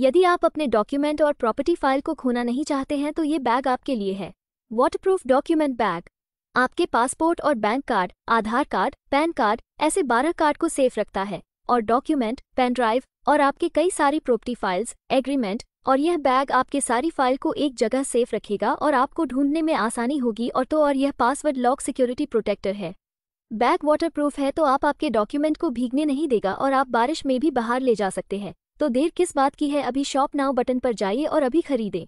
यदि आप अपने डॉक्यूमेंट और प्रॉपर्टी फाइल को खोना नहीं चाहते हैं तो ये बैग आपके लिए है वाटरप्रूफ डॉक्यूमेंट बैग आपके पासपोर्ट और bank card Aadhaar card PAN card ऐसे बारह कार्ड को सेफ रखता है और डॉक्यूमेंट पेन ड्राइव और आपके कई सारी प्रॉपर्टी फाइल्स एग्रीमेंट और यह बैग आपके सारी फाइल को एक जगह सेफ रखेगा और आपको ढूंढने में आसानी होगी और तो और यह पासवर्ड लॉक सिक्योरिटी प्रोटेक्टर है बैग वाटरप्रूफ है तो आप आपके डॉक्यूमेंट को भीगने नहीं देगा और आप बारिश में भी बाहर ले जा सकते हैं तो देर किस बात की है अभी शॉप नाउ बटन पर जाइए और अभी खरीदें